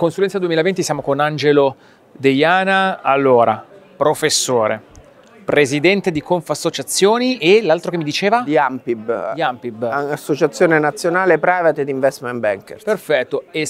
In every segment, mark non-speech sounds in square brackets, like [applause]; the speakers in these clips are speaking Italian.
Consulenza 2020 siamo con Angelo Deiana, allora, professore, presidente di Confassociazioni e l'altro che mi diceva? Di Ampib. Di Ampib. Associazione Nazionale Private Investment Bankers. Perfetto, e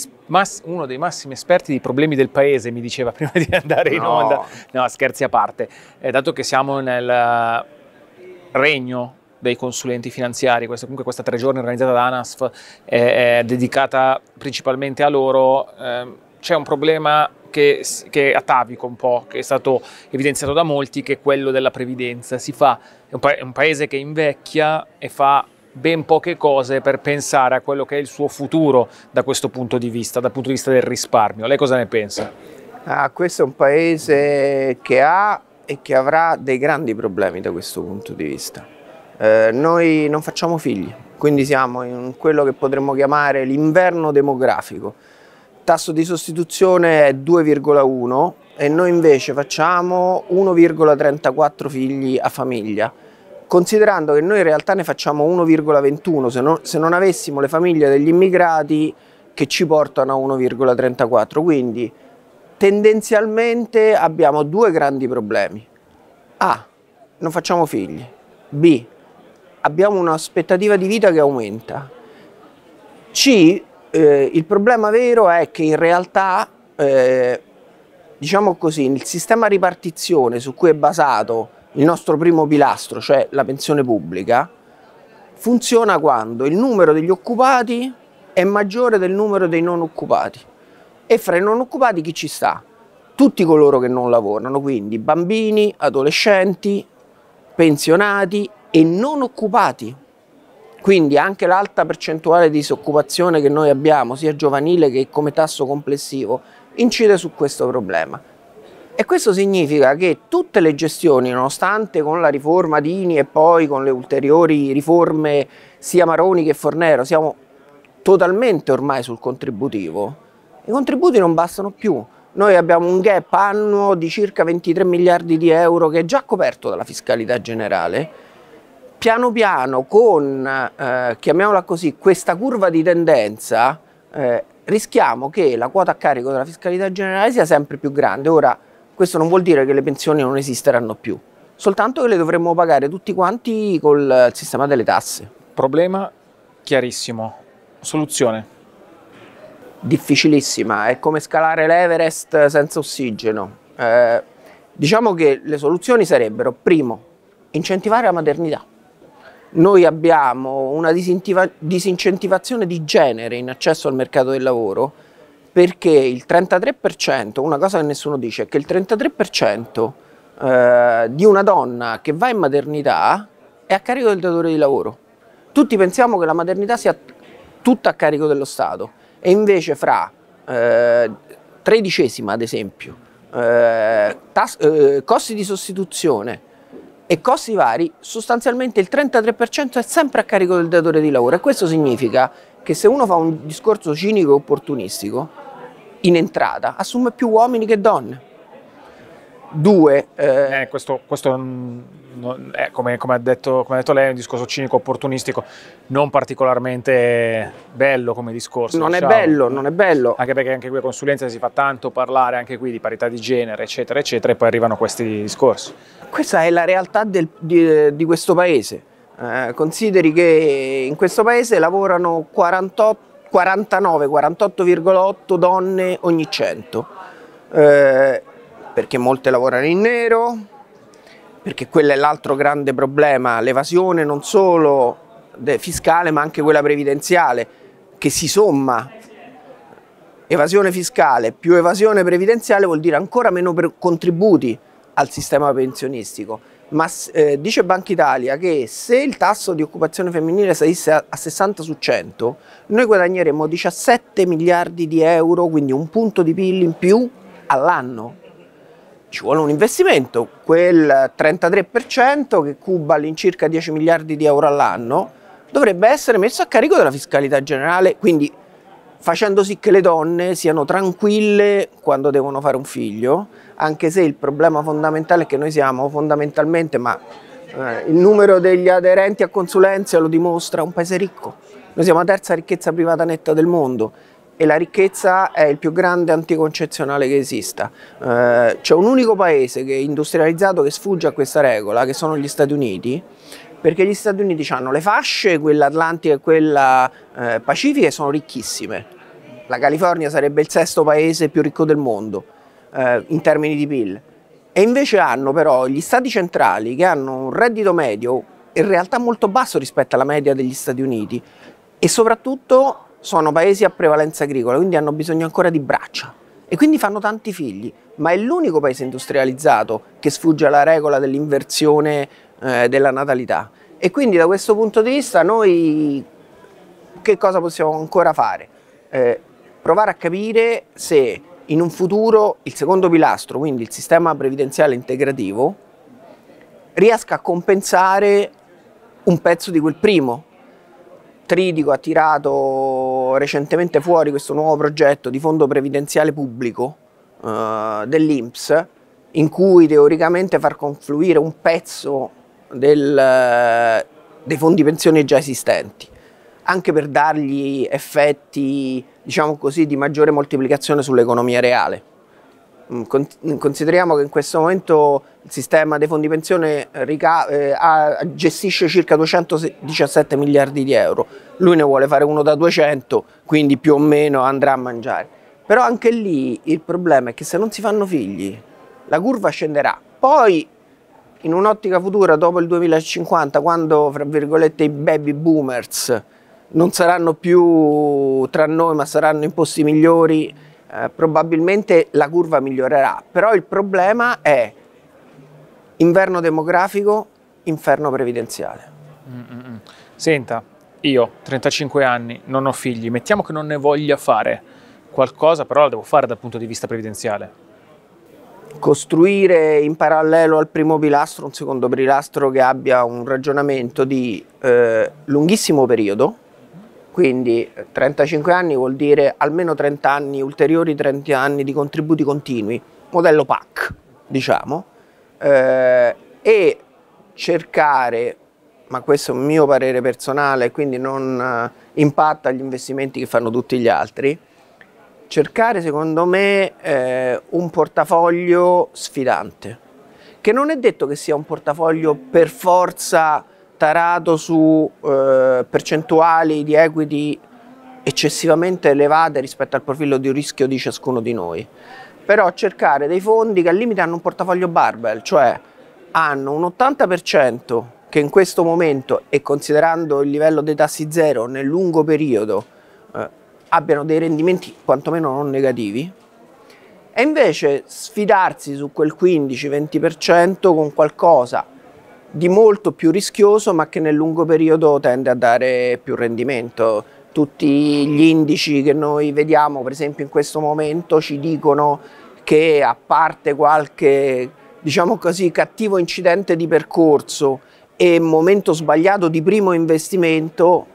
uno dei massimi esperti di problemi del paese mi diceva [laughs] prima di andare in no. onda. No, scherzi a parte, eh, dato che siamo nel eh, regno dei consulenti finanziari, questa, comunque questa tre giorni organizzata da ANASF è, è dedicata principalmente a loro, eh, c'è un problema che, che, è atavico un po', che è stato evidenziato da molti, che è quello della previdenza. Si fa, è un, pa è un paese che invecchia e fa ben poche cose per pensare a quello che è il suo futuro da questo punto di vista, dal punto di vista del risparmio. Lei cosa ne pensa? Ah, questo è un paese che ha e che avrà dei grandi problemi da questo punto di vista eh, noi non facciamo figli, quindi siamo in quello che potremmo chiamare l'inverno demografico. Il tasso di sostituzione è 2,1 e noi invece facciamo 1,34 figli a famiglia considerando che noi in realtà ne facciamo 1,21, se, no, se, non avessimo le famiglie degli immigrati che ci portano a 1,34, quindi tendenzialmente abbiamo due grandi problemi. A. Non facciamo figli. B abbiamo un'aspettativa di vita che aumenta. C, eh, il problema vero è che in realtà, eh, diciamo così, il sistema ripartizione su cui è basato il nostro primo pilastro, cioè la pensione pubblica, funziona quando il numero degli occupati è maggiore del numero dei non occupati. E fra i non occupati chi ci sta? Tutti coloro che non lavorano, quindi bambini, adolescenti, pensionati e non occupati. Quindi anche l'alta percentuale di disoccupazione che noi abbiamo, sia giovanile che come tasso complessivo, incide su questo problema. E questo significa che tutte le gestioni, nonostante con la riforma Dini e poi con le ulteriori riforme sia Maroni che Fornero, siamo totalmente ormai sul contributivo, i contributi non bastano più. Noi abbiamo un gap annuo di circa 23 miliardi di euro che è già coperto dalla fiscalità generale, piano piano con, eh, chiamiamola così, questa curva di tendenza, eh, rischiamo che la quota a carico della fiscalità generale sia sempre più grande. Ora, questo non vuol dire che le pensioni non esisteranno più, soltanto che le dovremmo pagare tutti quanti col sistema delle tasse. Problema chiarissimo. Soluzione? Difficilissima, è come scalare l'Everest senza ossigeno. Eh, diciamo che le soluzioni sarebbero, primo, incentivare la maternità noi abbiamo una disincentivazione di genere in accesso al mercato del lavoro perché il 33%, una cosa che nessuno dice, è che il 33% eh, di una donna che va in maternità è a carico del datore di lavoro. Tutti pensiamo che la maternità sia tutta a carico dello Stato e invece fra eh, tredicesima ad esempio, eh, eh costi di sostituzione, e costi vari, sostanzialmente il 33% è sempre a carico del datore di lavoro e questo significa che se uno fa un discorso cinico e opportunistico, in entrata assume più uomini che donne. Due. Eh... Eh, questo, questo non, eh, come, come, ha detto, come, ha detto, lei, è un discorso cinico opportunistico, non particolarmente bello come discorso. Non diciamo. è bello, non è bello. Anche perché anche qui a consulenza si fa tanto parlare anche qui di parità di genere, eccetera, eccetera, e poi arrivano questi discorsi. Questa è la realtà del, di, di, questo paese. Eh, consideri che in questo paese lavorano 48 49, 48,8 donne ogni 100. Eh, perché molte lavorano in nero, perché quello è l'altro grande problema, l'evasione non solo fiscale ma anche quella previdenziale che si somma. Evasione fiscale più evasione previdenziale vuol dire ancora meno contributi al sistema pensionistico. Ma eh, dice Banca Italia che se il tasso di occupazione femminile salisse a, 60 su 100, noi guadagneremmo 17 miliardi di euro, quindi un punto di PIL in più all'anno ci vuole un investimento, quel 33% che cuba all'incirca 10 miliardi di euro all'anno dovrebbe essere messo a carico della fiscalità generale, quindi facendo sì che le donne siano tranquille quando devono fare un figlio, anche se il problema fondamentale è che noi siamo fondamentalmente, ma eh, il numero degli aderenti a consulenze lo dimostra, un paese ricco, noi siamo la terza ricchezza privata netta del mondo, e la ricchezza è il più grande anticoncezionale che esista. Eh, c'è un unico paese che è industrializzato che sfugge a questa regola, che sono gli Stati Uniti, perché gli Stati Uniti hanno le fasce, quella atlantica e quella eh, pacifica, e sono ricchissime. La California sarebbe il sesto paese più ricco del mondo eh, in termini di PIL. E invece hanno però gli stati centrali che hanno un reddito medio in realtà molto basso rispetto alla media degli Stati Uniti e soprattutto sono paesi a prevalenza agricola, quindi hanno bisogno ancora di braccia e quindi fanno tanti figli, ma è l'unico paese industrializzato che sfugge alla regola dell'inversione eh, della natalità. E quindi da questo punto di vista noi che cosa possiamo ancora fare? Eh, provare a capire se in un futuro il secondo pilastro, quindi il sistema previdenziale integrativo, riesca a compensare un pezzo di quel primo, Tridico ha tirato recentemente fuori questo nuovo progetto di fondo previdenziale pubblico eh, dell'INPS in cui teoricamente far confluire un pezzo del, eh, dei fondi pensione già esistenti anche per dargli effetti diciamo così di maggiore moltiplicazione sull'economia reale. Mm, mm, consideriamo che in questo momento il sistema dei fondi pensione eh, gestisce circa 217 miliardi di euro, lui ne vuole fare uno da 200, quindi più o meno andrà a mangiare. Però anche lì il problema è che se non si fanno figli la curva scenderà, poi in un'ottica futura dopo il 2050 quando fra virgolette i baby boomers non saranno più tra noi ma saranno in posti migliori eh, probabilmente la curva migliorerà, però il problema è inverno demografico, inferno previdenziale. Mm -mm. Senta, io 35 anni, non ho figli, mettiamo che non ne voglia fare qualcosa, però la devo fare dal punto di vista previdenziale. Costruire in parallelo al primo pilastro un secondo pilastro che abbia un ragionamento di eh, lunghissimo periodo, quindi 35 eh, anni vuol dire almeno 30 anni, ulteriori 30 anni di contributi continui, modello PAC, diciamo, eh, e cercare, ma questo è un mio parere personale, quindi non eh, impatta gli investimenti che fanno tutti gli altri, cercare secondo me eh, un portafoglio sfidante, che non è detto che sia un portafoglio per forza tarato su eh, percentuali di equity eccessivamente elevate rispetto al profilo di rischio di ciascuno di noi, però cercare dei fondi che al limite hanno un portafoglio barbell, cioè hanno un 80% che in questo momento e considerando il livello dei tassi zero nel lungo periodo eh, abbiano dei rendimenti quantomeno non negativi e invece sfidarsi su quel 15-20% con qualcosa di molto più rischioso ma che nel lungo periodo tende a dare più rendimento. Tutti gli indici che noi vediamo per esempio in questo momento ci dicono che a parte qualche diciamo così, cattivo incidente di percorso e momento sbagliato di primo investimento,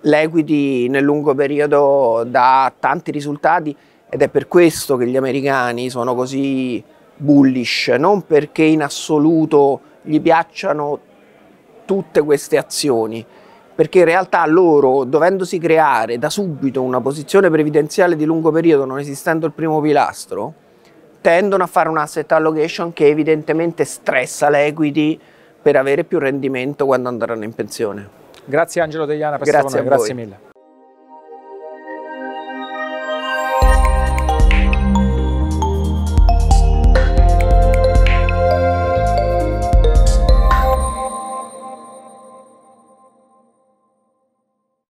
l'equity nel lungo periodo dà tanti risultati ed è per questo che gli americani sono così bullish, non perché in assoluto gli piacciono tutte queste azioni perché in realtà loro, dovendosi creare da subito una posizione previdenziale di lungo periodo non esistendo il primo pilastro, tendono a fare un asset allocation che evidentemente stressa l'equity per avere più rendimento quando andranno in pensione. Grazie Angelo Degliana per Grazie, stare con Grazie mille.